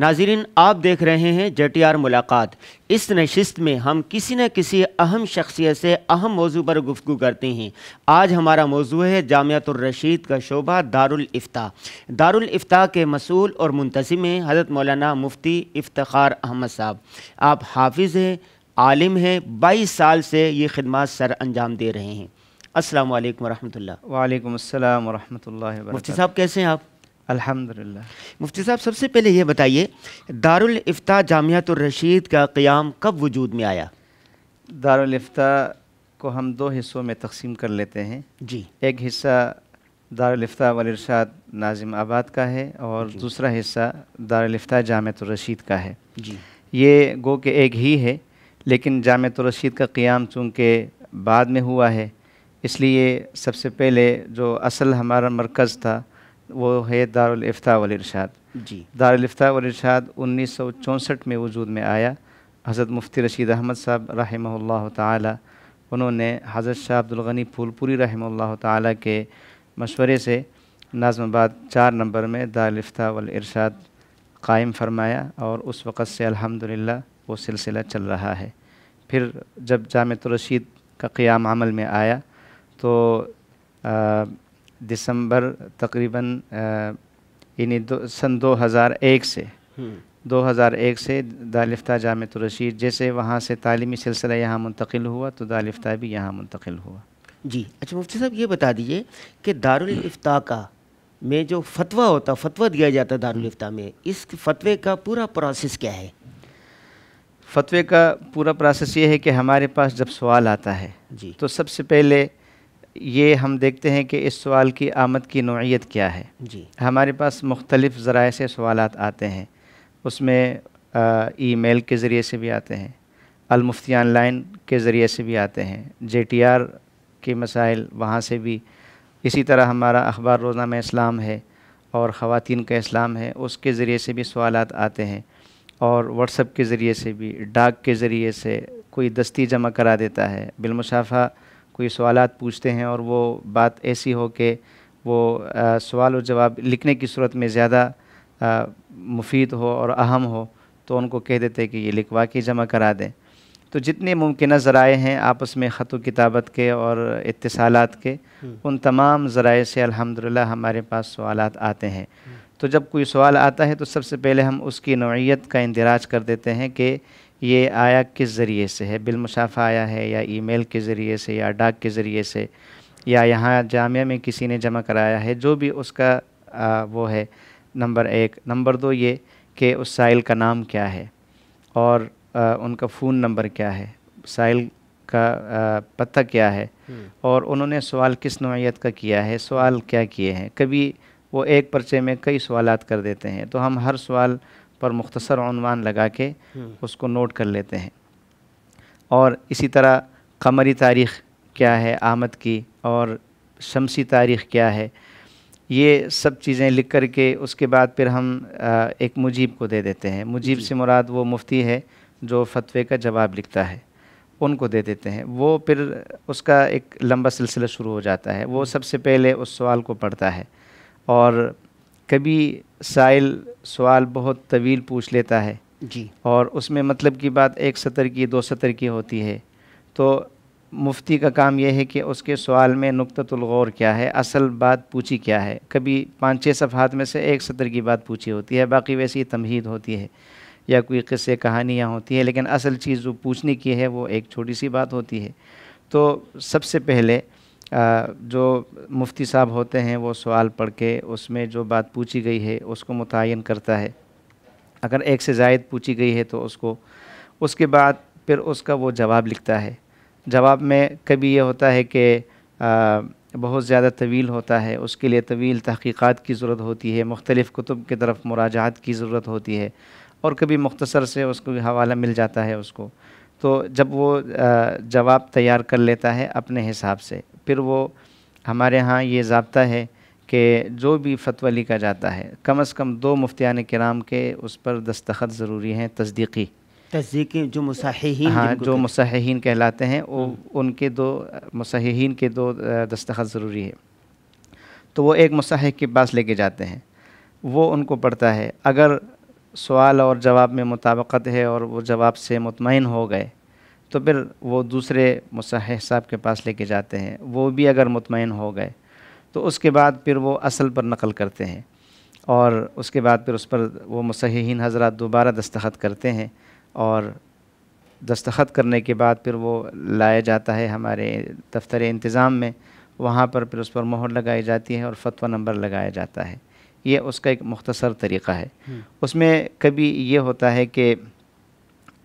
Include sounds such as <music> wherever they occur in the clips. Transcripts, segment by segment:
नाजरीन आप देख रहे हैं जे मुलाकात इस नशस्त में हम किसी न किसी अहम शख्सियत से अहम मौजू पर गुफ्तु करते हैं आज हमारा मौजू है जामियातुलरशीद का शोभा दारुलफ्ता दारुलफ्ता के मसूल और मुंतजम हैं हज़रत मौलाना मुफ्ती इफ्तार अहमद साहब आप हाफिज़ हैं आलिम हैं बाईस साल से ये खदमात सर अंजाम दे रहे हैं असल वरहमल वालेकुम असल मुफ्ती साहब कैसे हैं आप अल्हम्दुलिल्लाह मुफ्ती साहब सबसे पहले ये बताइए दारुल इफ्ता जामियातुर रशीद का क़याम कब वजूद में आया दारुल इफ्ता को हम दो हिस्सों में तकसीम कर लेते हैं जी एक हिस्सा दारुल इफ्ता इरशाद नाजिम आबाद का है और दूसरा हिस्सा दारुल इफ्ता जामियातुर रशीद का है जी ये गो के एक ही है लेकिन जामियातुर रशीद का क़्याम चूँकि बाद में हुआ है इसलिए सबसे पहले जो असल हमारा मरकज़ था वो है दारुल इफ्ता इरशाद जी दारुल इफ्ता इरशाद उन्नीस सौ चौंसठ में वजूद में आया हज़रत मुफ्ती रशीद अहमद साहब रहमल्ला ताली उन्होंने हज़रत शाह अब्दुलगनी फूलपुरी रहमल्ला ताली के मशवरे से नाजमाबाद चार नंबर में दारफ्ता इरशाद कायम फरमाया और उस वक़्त से अल्हम्दुलिल्लाह वो सिलसिला चल रहा है फिर जब जामत रशीद का क़ियाम अमल में आया तो आ, दिसंबर तकरीबन यानी दो सन 2001 से 2001 हम्म। से दालिफ्ता जामत रशीद जैसे वहाँ से तालीमी सिलसिला यहाँ मुंतकिल हुआ तो दालिफ्ता भी यहाँ मुंतकिल हुआ जी अच्छा मुफ्ती साहब ये बता दीजिए कि दारुलफ्ता का में जो फतवा होता फतवा दिया जाता है दारुलफ्ता में इस फतवे का पूरा प्रोसेस क्या है फतवे का पूरा प्रोसेस ये है कि हमारे पास जब सवाल आता है जी तो सबसे पहले ये हम देखते हैं कि इस सवाल की आमद की नौीयत क्या है जी हमारे पास मुख्तलिफ़ ज़रा से सवाल आते हैं उसमें ई मेल के ज़रिए से भी आते हैं अलमुफ्ती लाइन के ज़रिए से भी आते हैं जे टी आर के मसाइल वहाँ से भी इसी तरह हमारा अखबार रोज़नामा इस्लाम है और ख़वान का इस्लाम है उसके ज़रिए से भी सवाल आते हैं और व्हाट्सअप के ज़रिए से भी डाक के ज़रिए से कोई दस्ती जमा करा देता है बिलमुशाफ़ा कोई सवाल पूछते हैं और वो बात ऐसी हो कि वो सवाल और जवाब लिखने की सूरत में ज़्यादा मुफीद हो और अहम हो तो उनको कह देते कि ये लिखवा के जमा करा दें तो जितने मुमकिन ज़राए हैं आपस में ख़त किताबत के और इतसालात के उन तमाम ज़राए से अल्हम्दुलिल्लाह हमारे पास सवाल आते हैं तो जब कोई सवाल आता है तो सबसे पहले हम उसकी नौीयत का इंदराज कर देते हैं कि ये आया किस ज़रिए से है बिलमुसाफ़ा आया है या ईमेल के ज़रिए से या डाक के ज़रिए से या यहाँ जामिया में किसी ने जमा कराया है जो भी उसका आ, वो है नंबर एक नंबर दो ये कि उस साइल का नाम क्या है और आ, उनका फ़ोन नंबर क्या है साइल का आ, पता क्या है हम्म। और उन्होंने सवाल किस नोयत का किया है सवाल क्या किए हैं कभी वो एक पर्चे में कई सवाल कर देते हैं तो हम हर सवाल पर अनवान लगा के हम्म। उसको नोट कर लेते हैं और इसी तरह कमरी तारीख़ क्या है आमद की और शमसी तारीख़ क्या है ये सब चीज़ें लिख कर के उसके बाद फिर हम एक मुजीब को दे देते हैं मुजीब से मुराद वो मुफ्ती है जो फतवे का जवाब लिखता है उनको दे देते हैं वो फिर उसका एक लंबा सिलसिला शुरू हो जाता है वो हम्म। सबसे पहले उस सवाल को पढ़ता है और कभी साइल सवाल बहुत तवील पूछ लेता है जी और उसमें मतलब की बात एक सतर की दो सतर की होती है तो मुफ्ती का काम यह है कि उसके सवाल में नुकतलगौर क्या है असल बात पूछी क्या है कभी पाँच छः सफ़ात में से एक सतर की बात पूछी होती है बाकी वैसी तमहीद होती है या कोई किस्से कहानियाँ होती है लेकिन असल चीज़ जो पूछने की है वो एक छोटी सी बात होती है तो सबसे पहले जो मुफ्ती साहब होते हैं वो सवाल पढ़ के उसमें जो बात पूछी गई है उसको मुतन करता है अगर एक से जायद पूछी गई है तो उसको उसके बाद फिर उसका वो जवाब लिखता है जवाब में कभी ये होता है कि बहुत ज़्यादा तवील होता है उसके लिए तवील तहकीक़ात की ज़रूरत होती है मुख्तलिफ़ कुतुब की तरफ मुराजात की ज़रूरत होती है और कभी मुख्तसर से उसको हवाला मिल जाता है उसको तो जब वो जवाब तैयार कर लेता है अपने हिसाब से फिर वो हमारे यहाँ ये जबता है कि जो भी फतवा लिखा जाता है कम अज़ कम दो मुफ्तियान कराम के उस पर दस्तखत ज़रूरी हैं तस्दीकी तस्दीकी जो मुसहन हाँ जो मुसाहन कहलाते हैं वो हाँ। उनके दो मुसाहन के दो दस्तखत ज़रूरी है तो वो एक मुसाह के पास लेके जाते हैं वो उनको पढ़ता है अगर सवाल और जवाब में मुताबकत है और वो जवाब से मुतमिन हो गए तो फिर वो दूसरे मुसह साहब के पास लेके जाते हैं वो भी अगर मुतमिन हो गए तो उसके बाद फिर वो असल पर नकल करते हैं और उसके बाद फिर उस पर वो मुसहन हजरा दोबारा दस्तखत करते हैं और दस्तखत करने के बाद फिर वो लाया जाता है हमारे दफ्तर इंतज़ाम में वहाँ पर फिर उस पर मोहर लगाई जाती है और फतवा नंबर लगाया जाता है ये उसका एक मुख्तसर तरीक़ा है हम्म। उसमें कभी ये होता है कि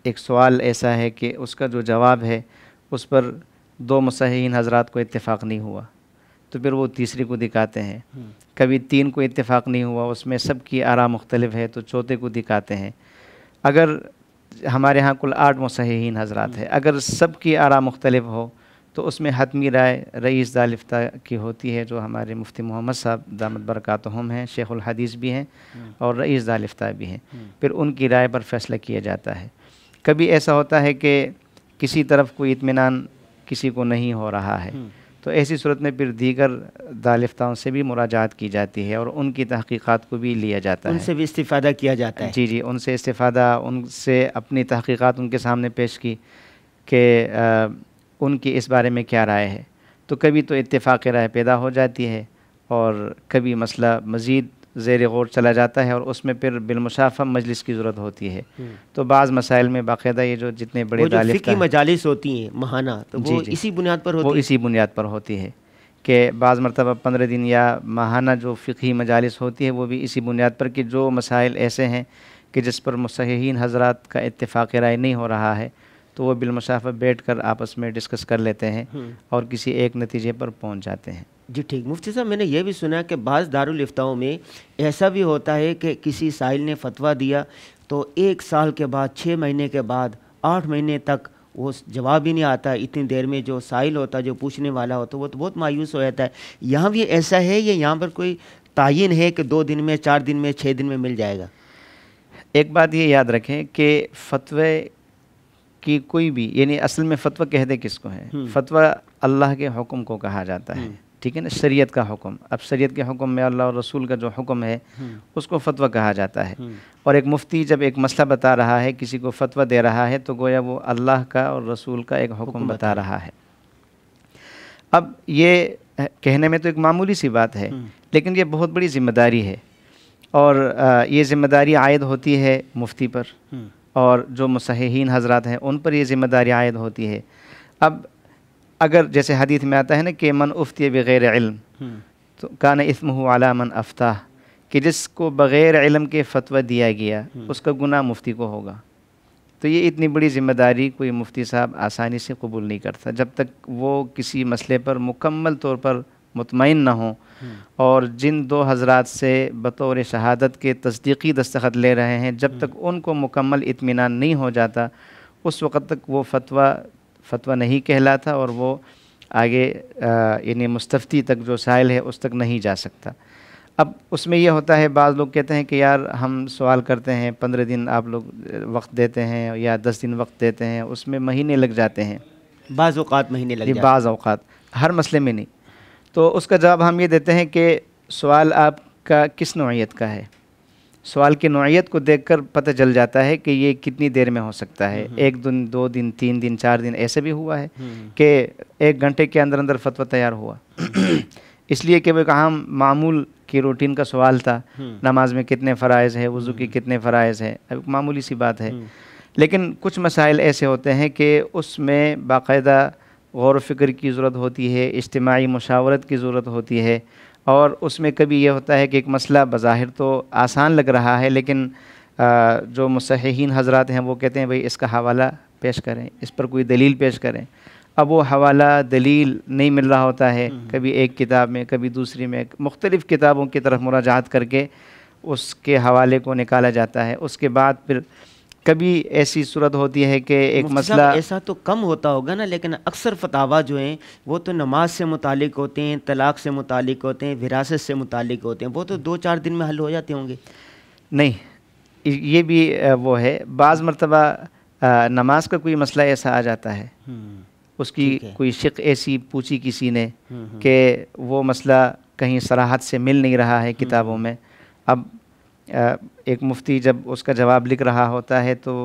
एक सवाल ऐसा है कि उसका जो जवाब है उस पर दो मसहन हजरत को इत्तेफाक नहीं हुआ तो फिर वो तीसरे को दिखाते हैं हम्म। कभी तीन को इत्तेफाक नहीं हुआ उसमें सबकी आरा मुख्तलिफ है तो चौथे को दिखाते हैं अगर हमारे यहाँ कुल आठ मसहन हजरत है हम्म। अगर सब की आरा मुख्तलिफ हो तो उसमें हतमी राय रईस दालिफ्ता की होती है जो हमारे मुफ्ती मोहम्मद साहब दामद हम हैं शेख़ुलहदीस भी हैं हम्म। और रईस दालिफ्ता भी हैं हम्म। फिर उनकी राय पर फ़ैसला किया जाता है कभी ऐसा होता है कि किसी तरफ कोई इतमान किसी को नहीं हो रहा है हम्म। तो ऐसी सूरत में फिर दीगर दालिफ्ताओं से भी मुराजात की जाती है और उनकी तहकीक़ात को भी लिया जाता है उनसे भी इस्तीफ़ादा किया जाता है जी जी उनसे इस्तीफ़ादा उनसे अपनी तहकीक़ात उनके सामने पेश की कि उनकी इस बारे में क्या राय है तो कभी तो इतफाक़ राय पैदा हो जाती है और कभी मसला मज़ीद ज़ेर गौर चला जाता है और उसमें फिर बिलमुशाफा मजलिस की ज़रूरत होती है तो बाज़ मसाइल में बाकायदा ये जो जितने बड़े दालिफ की मजालिस होती हैं महाना तो जी, वो जी, इसी बुनियाद पर होती वो इसी बुनियाद पर होती है कि बाज़ मरतबा पंद्रह दिन या महाना जो फ़िकी मजालस होती है वो भी इसी बुनियाद पर कि जो मसाइल ऐसे हैं कि जिस पर मसहन हजरात का इतफ़ाक़ राय नहीं हो रहा है तो वो बिलमसाफा बैठ कर आपस में डिस्कस कर लेते हैं हम्म। और किसी एक नतीजे पर पहुँच जाते हैं जी ठीक मुफ्ती साहब मैंने ये भी सुना कि बाज़ दारुलफ्ताओं में ऐसा भी होता है कि किसी साहिल ने फतवा दिया तो एक साल के बाद छः महीने के बाद आठ महीने तक वो जवाब ही नहीं आता इतनी देर में जो साहिल होता जो पूछने वाला होता वो तो बहुत मायूस हो जाता है यहाँ भी ऐसा है या यहाँ पर कोई तयन है कि दो दिन में चार दिन में छः दिन में मिल जाएगा एक बात ये याद रखें कि फतवे कि कोई भी यानी असल में फतवा कह दे किसको है हम्म। फतवा अल्लाह के हुक्म को कहा जाता है हम्म। ठीक है ना शरीयत का हुक्म अब शरीयत के हुक्म में अल्लाह और रसूल का जो हुक्म है हम्म। उसको फतवा कहा जाता है और एक मुफ्ती जब एक मसला बता रहा है किसी को फतवा दे रहा है तो गोया वो अल्लाह का और रसूल का एक हुक्म बता रहा है अब ये कहने में तो एक मामूली सी बात है लेकिन ये बहुत बड़ी जिम्मेदारी है और ये जिम्मेदारी आयद होती है मुफ्ती पर और जो मुसहहीन हजरत हैं उन पर ये ज़िम्मेदारी आयद होती है अब अगर जैसे हदीत में आता है ना कि मन उफ्ती बग़ैर इल्म हम्म। तो कान इसम आला मन अफ्ताह कि जिसको बग़ैर इलम के फतवा दिया गया हम्म। उसका गुनाह मुफ्ती को होगा तो ये इतनी बड़ी ज़िम्मेदारी कोई मुफ्ती साहब आसानी से कबूल नहीं करता जब तक वो किसी मसले पर मुकम्मल तौर पर मुतमिन ना हों हम्म। और जिन दो हजरात से बतौर शहादत के तस्दीकी दस्तखत ले रहे हैं जब हम्म। तक उनको मुकम्मल इतमान नहीं हो जाता उस वक़्त तक वो फतवा फतवा नहीं कहलाता और वो आगे यानी मुस्तफ़ी तक जो साइल है उस तक नहीं जा सकता अब उसमें यह होता है बाज़ लोग कहते हैं कि यार हम सवाल करते हैं पंद्रह दिन आप लोग वक्त देते हैं या दस दिन वक्त देते हैं उसमें महीने लग जाते हैं बाज़ अवत महीने लग बाज़ अवत हर मसले में नहीं तो उसका जवाब हम ये देते हैं कि सवाल आपका किस नौीयत का है सवाल की नौीयत को देखकर पता चल जाता है कि ये कितनी देर में हो सकता है हम्म। एक दिन दो दिन तीन दिन चार दिन ऐसे भी हुआ है हम्म। कि एक घंटे के अंदर अंदर फतवा तैयार हुआ हम्म। इसलिए कि वह कहा मामूल की रूटीन का सवाल था नमाज में कितने फ़रज़ है वज़ू के कितने फ़राइज़ है अब मामूली सी बात है लेकिन कुछ मसाइल ऐसे होते हैं कि उसमें बाकायदा गौर फिक्र की ज़रूरत होती है इज्तमाही मशावरत की ज़रूरत होती है और उसमें कभी यह होता है कि एक मसला बज़ाहिर तो आसान लग रहा है लेकिन जो मसहन हजरात हैं वो कहते हैं भाई इसका हवाला पेश करें इस पर कोई दलील पेश करें अब वो हवाला दलील नहीं मिल रहा होता है हम्म। कभी एक किताब में कभी दूसरी में मुख्तलिफ़ किताबों की तरफ मुराजात करके उसके हवाले को निकाला जाता है उसके बाद फिर कभी ऐसी सूरत होती है कि एक मसला ऐसा तो कम होता होगा ना लेकिन अक्सर फतावा जो हैं वो तो नमाज से मुतालिक होते हैं तलाक से मुतालिक होते हैं विरासत से मुतालिक होते हैं वो तो दो चार दिन में हल हो जाते होंगे नहीं ये भी वो है बाज़ मरतबा नमाज का कोई मसला ऐसा आ जाता है हम्म। उसकी कोई शिक ऐसी पूछी किसी ने हम्म, हम्म। कि वो मसला कहीं सराहत से मिल नहीं रहा है किताबों में अब एक मुफ्ती जब उसका जवाब लिख रहा होता है तो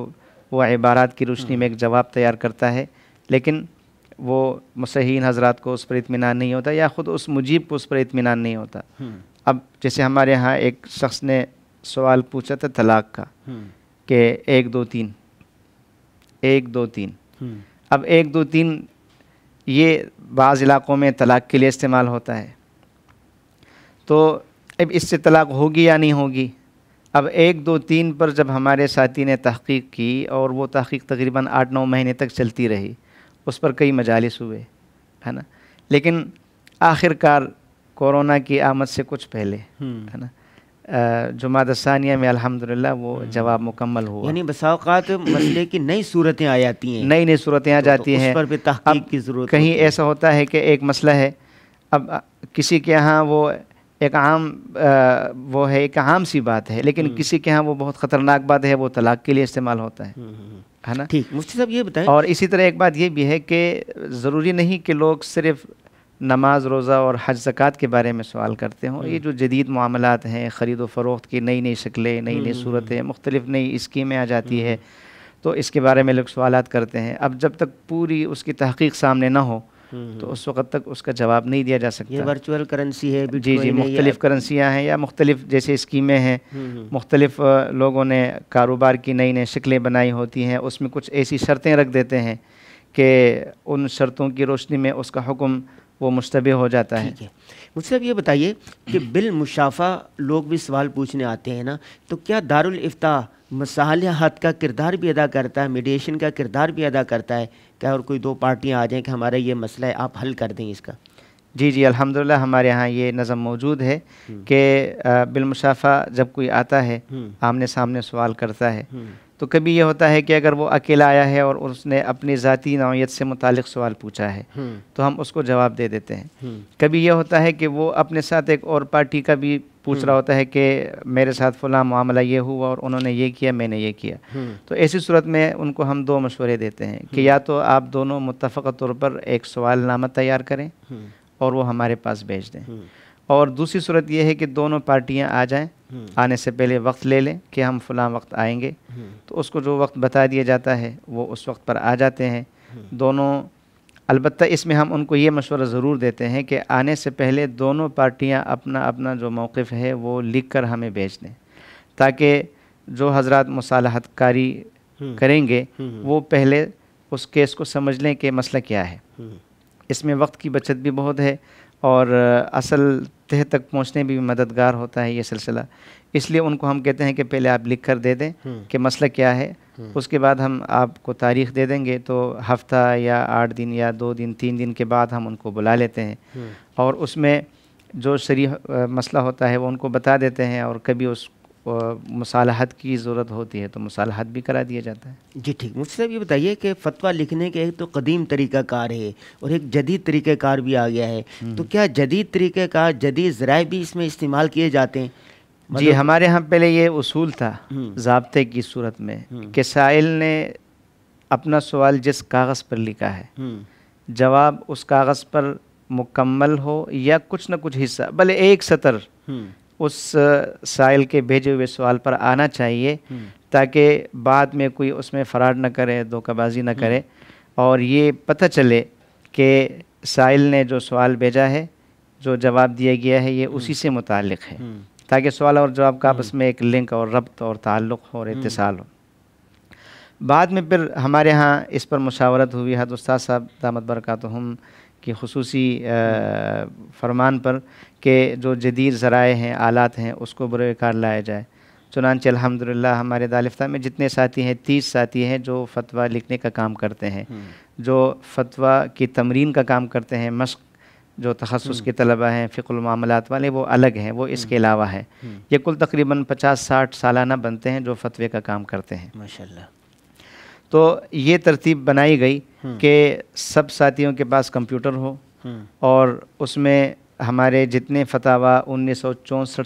वो इबारात की रोशनी हम्म। में एक जवाब तैयार करता है लेकिन वो मसहन हजरात को उस पर इतमान नहीं होता या ख़ुद उस मुजीब को उस पर इतमान नहीं होता हम्म। अब जैसे हमारे यहाँ एक शख्स ने सवाल पूछा था तलाक़ का हम्म। कि एक दो तीन एक दो तीन अब एक दो तीन ये बाज़ इलाक़ों में तलाक़ के लिए इस्तेमाल होता है तो अब इससे तलाक़ होगी या नहीं होगी अब एक दो तीन पर जब हमारे साथी ने तहकीक की और वो तहकीक तकरीबन आठ नौ महीने तक चलती रही उस पर कई मजालिस हुए है ना लेकिन आखिरकार कोरोना की आमद से कुछ पहले हम्म। है ना जुमादानिया में अल्हम्दुलिल्लाह वो हम्म। जवाब मुकम्मल हुआ यानी बसाओकात मसले की नई सूरतें आ जाती हैं नई नई सूरतें आ तो, तो जाती तो हैं पर भी की ज़रूरत कहीं ऐसा होता है कि एक मसला है अब किसी के यहाँ वो एक आम आ, वो है एक आम सी बात है लेकिन हम्म। किसी के यहाँ वो बहुत ख़तरनाक बात है वो तलाक के लिए इस्तेमाल होता है हम्म, हम्म, है ना ठीक मुफ्ती साहब ये बताएं और इसी तरह एक बात ये भी है कि ज़रूरी नहीं कि लोग सिर्फ नमाज रोज़ा और हज जक़ात के बारे में सवाल करते हों ये जो जदीद मामलात हैं ख़रीदो फ़रोख्त की नई नई शक्लें नई नई सूरतें मुख्तलिफ़ नई स्कीमें आ जाती है तो इसके बारे में लोग सवाल करते हैं अब जब तक पूरी उसकी तहकीक सामने ना हो हम्म, तो हम्म। उस वक्त तक उसका जवाब नहीं दिया जा सकता ये वर्चुअल करेंसी है जी जी मुख्तलिफ करेंसियाँ हैं या मुख्तलिफ जैसे स्कीमें हैं हम्म, मुख्तलिफ लोगों ने कारोबार की नई नई शक्लें बनाई होती हैं उसमें कुछ ऐसी शर्तें रख देते हैं कि उन शर्तों की रोशनी में उसका हुक्म वो मुश्तबे हो जाता है, है। मुझसे अब ये बताइए कि बिल मुशाफा लोग भी सवाल पूछने आते हैं ना तो क्या दारुल इफ्ता मसालहत का किरदार भी अदा करता है मीडिएशन का किरदार भी अदा करता है क्या और कोई दो पार्टियाँ आ जाएँ कि हमारा ये मसला है आप हल कर दें इसका जी जी अल्हम्दुलिल्लाह हमारे यहाँ ये नज़म मौजूद है हम्म। कि बिलमुशाफ़ा जब कोई आता है हम्म। आमने सामने सवाल करता है हम्म। तो कभी यह होता है कि अगर वो अकेला आया है और उसने अपनी ज़ाती नौीयत से मुतल सवाल पूछा है हम्म। तो हम उसको जवाब दे देते हैं हम्म। कभी यह होता है कि वो अपने साथ एक और पार्टी का भी पूछ रहा हम्म। होता है कि मेरे साथ फला मामला ये हुआ और उन्होंने ये किया मैंने ये किया तो ऐसी सूरत में उनको हम दो मशवरे देते हैं कि या तो आप दोनों मुतफ़ तौर पर एक सवालनामा तैयार करें और वो हमारे पास भेज दें और दूसरी सूरत यह है कि दोनों पार्टियां आ जाएं हम्म। आने से पहले वक्त ले लें कि हम फलां वक्त आएंगे हम्म। तो उसको जो वक्त बता दिया जाता है वो उस वक्त पर आ जाते हैं हम्म। दोनों अलबत् इसमें हम उनको ये मशवरा ज़रूर देते हैं कि आने से पहले दोनों पार्टियां अपना अपना जो मौक़ है वो लिख कर हमें भेज दें ताकि जो हजरत मसालहतकारी करेंगे वो पहले उस केस को समझ लें कि मसला क्या है इसमें वक्त की बचत भी बहुत है और असल तह तक पहुंचने में भी मददगार होता है ये सिलसिला इसलिए उनको हम कहते हैं कि पहले आप लिख कर दे दें हम्म। कि मसला क्या है हम्म। उसके बाद हम आपको तारीख दे देंगे तो हफ्ता या आठ दिन या दो दिन तीन दिन के बाद हम उनको बुला लेते हैं हम्म। और उसमें जो शरी मसला होता है वो उनको बता देते हैं और कभी उस मसालाहत की ज़रूरत होती है तो मसालहत भी करा दिया जाता है जी ठीक मुझसे ये बताइए कि फ़तवा लिखने के एक तो कदीम तरीक़ाकार है और एक जदीद तरीक़ार भी आ गया है हम्म। तो क्या जदीद तरीक़ाकार जदीद ज़राए भी इसमें इस्तेमाल किए जाते हैं जी मतलब- हमारे यहाँ पहले ये उसूल था हम्म। जबते की सूरत में हम्म। कि साइल ने अपना सवाल जिस कागज़ पर लिखा है जवाब उस कागज़ पर मुकम्मल हो या कुछ ना कुछ हिस्सा भले एक सतर उस साइल के भेजे हुए सवाल पर आना चाहिए हम्म। ताकि बाद में कोई उसमें फरार न करे धोखाबाजी न हम्म। करे और ये पता चले कि साइल ने जो सवाल भेजा है जो जवाब दिया गया है ये हम्म। उसी से मुतक है ताकि सवाल और जवाब का आपस में एक लिंक और रब्त और ताल्लुक़ और इतसाल हो बाद में फिर हमारे यहाँ इस पर मुशावरत हुई हद हाँ, तो उस्ताद साहब दामद बरकत हम की खसूसी फरमान पर के जो जदीद ज़राए हैं आलात हैं उसको बुरे लाया जाए चुनानचे अलहमदिल्ला हमारे दालफ्ता में जितने साथी हैं तीस साथी हैं जो फतवा लिखने का काम करते हैं हम्म। जो फतवा की तमरीन का काम करते हैं मश्क जो तखसस के हम्म। तलबा हैं मामलत वाले वो अलग हैं वो इसके हम्म। अलावा है ये कुल तकरीबन पचास साठ सालाना बनते हैं जो फतवे का काम करते हैं माशा तो ये तरतीब बनाई गई हम्म। कि सब साथियों के पास कंप्यूटर हो हम्म। और उसमें हमारे जितने फतावा उन्नीस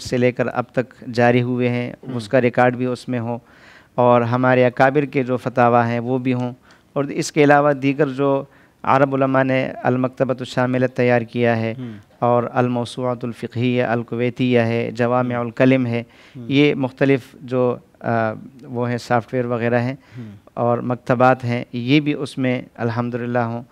से लेकर अब तक जारी हुए हैं हम्म। उसका रिकॉर्ड भी उसमें हो और हमारे अकाबिर के जो फतावा हैं वो भी हों और इसके अलावा दीगर जो अरबा ने अलमकतबत शामिल तैयार किया है और अलमौसूआतफ़िया अलकवैतिया है जवाम अलकलम है ये मुख्तलिफ़ जो वो हैं सॉफ्टवेयर वगैरह हैं हम्म। और मकतबात हैं ये भी उसमें अल्हम्दुलिल्लाह हों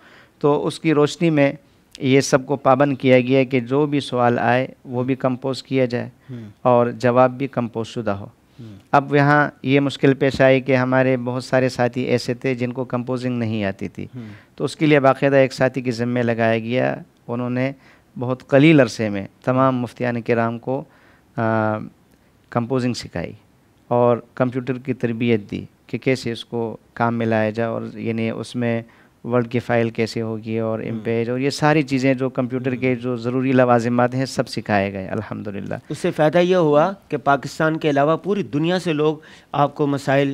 तो उसकी रोशनी में ये सब को पाबंद किया गया कि जो भी सवाल आए वो भी कंपोज किया जाए हम्म। और जवाब भी कंपोज शुदा हो हम्म। अब यहाँ ये मुश्किल पेश आई कि हमारे बहुत सारे साथी ऐसे थे जिनको कंपोजिंग नहीं आती थी तो उसके लिए बाकायदा एक साथी के ज़िम्मे लगाया गया उन्होंने बहुत कलील अरसे में तमाम मुफ्तियान कराम को कंपोजिंग सिखाई और कंप्यूटर की तरबियत दी कि कैसे इसको काम में लाया जाए और यानी उसमें वर्ड की फ़ाइल कैसे होगी और इम्पेज हम्म। और ये सारी चीज़ें जो कंप्यूटर के हम्म। जो ज़रूरी लवाजमत हैं सब सिखाए गए अल्हम्दुलिल्लाह उससे फ़ायदा यह हुआ कि पाकिस्तान के अलावा पूरी दुनिया से लोग आपको मसाइल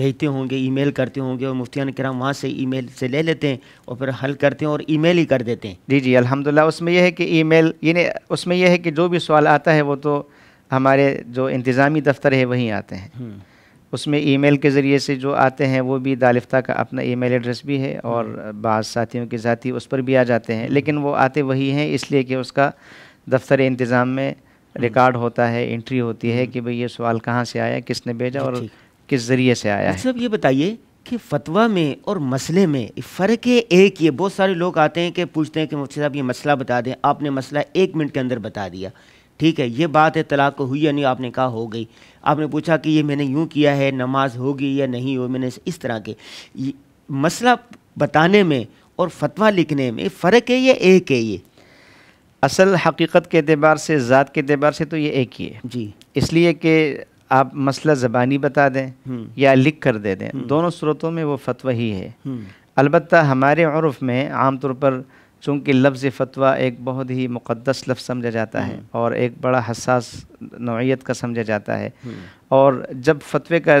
भेजते होंगे ईमेल करते होंगे और मुफ्तियान कराम वहाँ से ईमेल से ले लेते हैं और फिर हल करते हैं और मेल ही कर देते हैं जी जी अलहमदिल्ला उसमें यह है कि ई मेल यानी उसमें यह है कि जो भी सवाल आता है वो तो हमारे जो इंतज़ामी दफ्तर है वहीं आते हैं हम्म। उसमें ईमेल के ज़रिए से जो आते हैं वो भी दालिफ्ता का अपना ईमेल एड्रेस भी है और हम्म। बाद साथियों के साथी उस पर भी आ जाते हैं हम्म। लेकिन वो आते वही हैं इसलिए कि उसका दफ्तर इंतज़ाम में रिकॉर्ड होता है एंट्री होती है कि भाई ये सवाल कहाँ से आया किसने भेजा और किस ज़रिए से आया सब अच्छा, ये बताइए कि फतवा में और मसले में फ़र्क एक ये बहुत सारे लोग आते हैं कि पूछते हैं कि मुझसे साहब ये मसला बता दें आपने मसला एक मिनट के अंदर बता दिया ठीक है ये बात है तलाक हुई या नहीं आपने कहा हो गई आपने पूछा कि ये मैंने यूँ किया है नमाज होगी या नहीं हो मैंने इस तरह के मसला बताने में और फतवा लिखने में फ़र्क है या एक है ये असल हकीकत के अतबार से ज़ात के अतबार से तो ये एक ही है जी इसलिए कि आप मसला ज़बानी बता दें हम्म। या लिख कर दे दें हम्म। दोनों सूरतों में वो फतवा ही है हम्म। अलबत् हमारे औरफ में आमतौर पर चूँकि लफ्ज़ फ़तवा एक बहुत ही मुक़दस लफ्ज़ समझा जाता है हम्म। और एक बड़ा हसास नौीयत का समझा जाता है हम्म। और जब फतवे का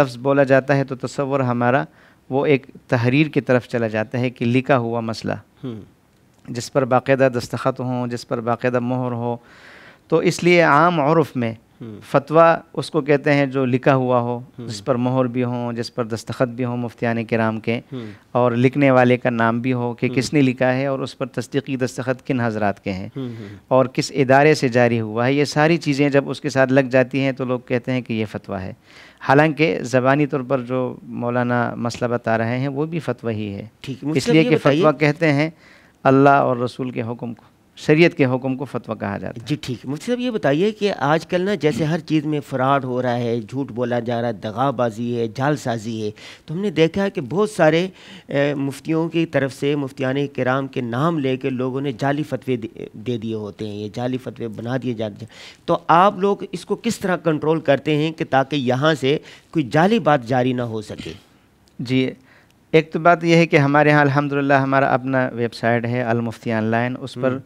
लफ्ज़ बोला जाता है तो तस्वर हमारा वो एक तहरीर की तरफ चला जाता है कि लिखा हुआ मसला हम्म। जिस पर बायदा दस्तखत हों जिस पर बायदा मोहर हो तो इसलिए आम औरफ में फतवा उसको कहते हैं जो लिखा हुआ हो हम्म। जिस पर मोहर भी हो जिस पर दस्तखत भी हो मुफ्तियान कराम के हम्म। और लिखने वाले का नाम भी हो कि हम्म। किसने लिखा है और उस पर तस्दीकी दस्तखत किन हजरात के हैं और किस इदारे से जारी हुआ है ये सारी चीज़ें जब उसके साथ लग जाती हैं तो लोग कहते हैं कि ये फतवा है हालांकि ज़बानी तौर पर जो मौलाना मसला बता रहे हैं वो भी फतवा ही है इसलिए कि फतवा कहते हैं अल्लाह और रसूल के हुक्म को शरीयत के हुक्म को फतवा कहा जाता है जी ठीक है मुझसे ये बताइए कि आजकल ना जैसे हर चीज़ में फ्रॉड हो रहा है झूठ बोला जा रहा है दगाबाजी है जालसाजी है तो हमने देखा है कि बहुत सारे मुफ्तियों की तरफ से मुफ्तियान कराम के नाम ले कर लोगों ने जाली फतवे दे दिए होते हैं ये जाली फतवे बना दिए जाते हैं तो आप लोग इसको किस तरह कंट्रोल करते हैं कि ताकि यहाँ से कोई जाली बात जारी ना हो सके जी एक तो बात यह है कि हमारे यहाँ अलहमदिल्ला हमारा अपना वेबसाइट है अलमुफ्ती ऑनलाइन उस पर हम्म।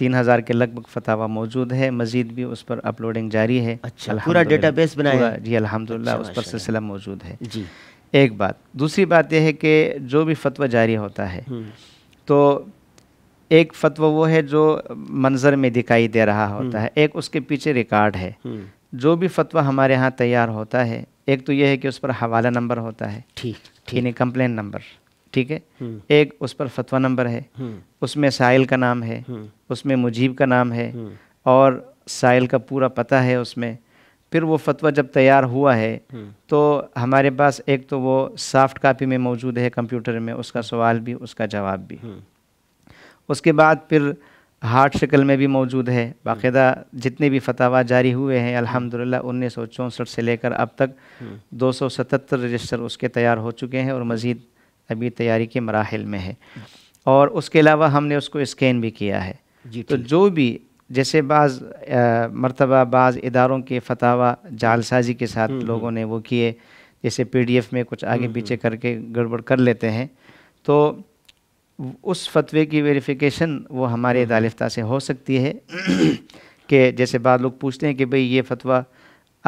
तीन हज़ार के लगभग फतावा मौजूद है मजीद भी उस पर अपलोडिंग जारी है अच्छा पूरा डेटा बेस बनाया जी अलहमदिल्ला अच्छा, उस पर सिलसिला मौजूद है जी एक बात दूसरी बात यह है कि जो भी फतवा जारी होता है हम्म। तो एक फतवा वो है जो मंजर में दिखाई दे रहा होता हम्म। है एक उसके पीछे रिकॉर्ड है हम्म। जो भी फतवा हमारे यहाँ तैयार होता है एक तो यह है कि उस पर हवाला नंबर होता है ठीक यानी कंप्लेन नंबर ठीक है हम्म। एक उस पर फतवा नंबर है हम्म। उसमें साइल का नाम है हम्म। उसमें मुजीब का नाम है और साइल का पूरा पता है उसमें फिर वो फतवा जब तैयार हुआ है तो हमारे पास एक तो वो सॉफ्ट कापी में मौजूद है कंप्यूटर में उसका सवाल भी उसका जवाब भी उसके बाद फिर हार्ड शक्ल में भी मौजूद है बाकायदा जितने भी फतवा जारी हुए हैं अल्हम्दुलिल्लाह उन्नीस से लेकर अब तक 277 रजिस्टर उसके तैयार हो चुके हैं और मज़ीद अभी तैयारी के मराहल में है और उसके अलावा हमने उसको स्कैन भी किया है जी तो जो भी जैसे बाज़ मरतबा बाज़ इदारों के फतावा जालसाजी के साथ हम्म, लोगों हम्म। ने वो किए जैसे पीडीएफ में कुछ आगे हम्म, पीछे करके गड़बड़ कर लेते हैं तो उस फतवे की वेरिफिकेशन वो हमारे दालिफ्ता से हो सकती है <clears throat> कि जैसे बाद लोग पूछते हैं कि भाई ये फतवा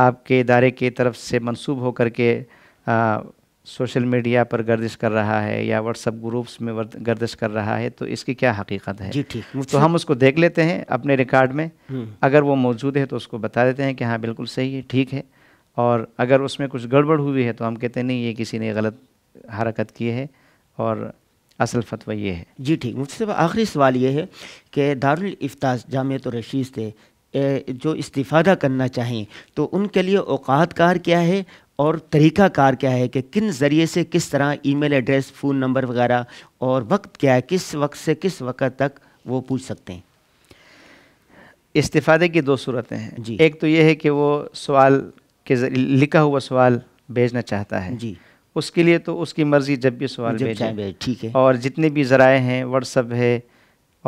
आपके इदारे की तरफ से मंसूब होकर के सोशल मीडिया पर गर्दिश कर रहा है या व्हाट्सअप ग्रुप्स में गर्दिश कर रहा है तो इसकी क्या हकीकत है जी ठीक तो हम उसको देख लेते हैं अपने रिकॉर्ड में हम्म। अगर वो मौजूद है तो उसको बता देते हैं कि हाँ बिल्कुल सही है ठीक है और अगर उसमें कुछ गड़बड़ हुई है तो हम कहते हैं नहीं ये किसी ने गलत हरकत की है और असल फतवा ये है जी ठीक मुझसे तो आखिरी सवाल ये है कि दारुल जामत तो रशीद जो इस्तीफ़ादा करना चाहें तो उनके लिए औकात कार क्या है और कार क्या है कि किन ज़रिए से किस तरह ईमेल एड्रेस फ़ोन नंबर वगैरह और वक्त क्या है किस वक्त से किस वक्त तक वो पूछ सकते हैं इस्तीफ़ादे की दो सूरतें हैं जी एक तो ये है कि वो सवाल के लिखा हुआ सवाल भेजना चाहता है जी उसके लिए तो उसकी मर्ज़ी जब भी सवाल जब ठीक है और जितने भी ज़राए हैं व्हाट्सअप है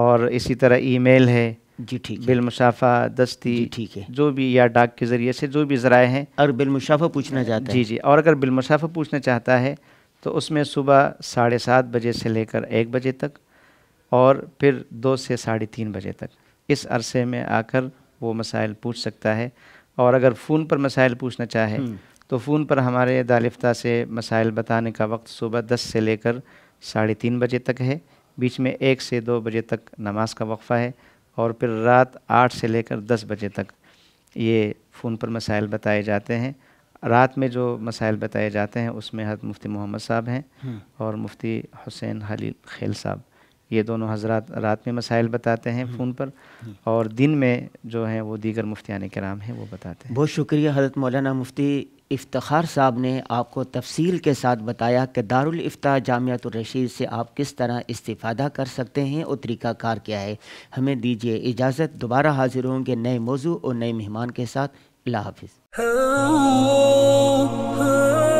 और इसी तरह ईमेल है जी ठीक बिलमुसाफा दस्ती ठीक है जो भी या डाक के ज़रिए से जो भी ज़राए हैं और बिलमुसाफा पूछना चाहता है जी जी और अगर बिलमुसाफा पूछना चाहता है तो उसमें सुबह साढ़े सात बजे से लेकर एक बजे तक और फिर दो से साढ़े तीन बजे तक इस अरसे में आकर वो मसाइल पूछ सकता है और अगर फ़ोन पर मसाइल पूछना चाहे हम्म। तो फ़ोन पर हमारे दालिफ्ता से मसाइल बताने का वक्त सुबह दस से लेकर साढ़े तीन बजे तक है बीच में एक से दो बजे तक नमाज का वक्फ़ा है और फिर रात आठ से लेकर दस बजे तक ये फ़ोन पर मसाइल बताए जाते हैं रात में जो मसाइल बताए जाते हैं उसमें हजरत मुफ्ती मोहम्मद साहब हैं हम्म। और मुफ्ती हुसैन हलील खेल साहब ये दोनों हजरत रात में मसाइल बताते हैं हम्म। फ़ोन पर हम्म। और दिन में जो हैं वो दीगर मुफ्तियान कराम हैं वो बताते हैं बहुत शुक्रिया हजरत मौलाना मुफ्ती इफ्तार साहब ने आपको तफसील के साथ बताया कि दारुल इफ्ता जामियात रशीद से आप किस तरह इस्तीफ़ादा कर सकते हैं और तरीक़ाकार क्या है हमें दीजिए इजाज़त दोबारा हाजिर होंगे नए मौजू और नए मेहमान के साथ अल्लाह हाफिज़ हाँ, हाँ।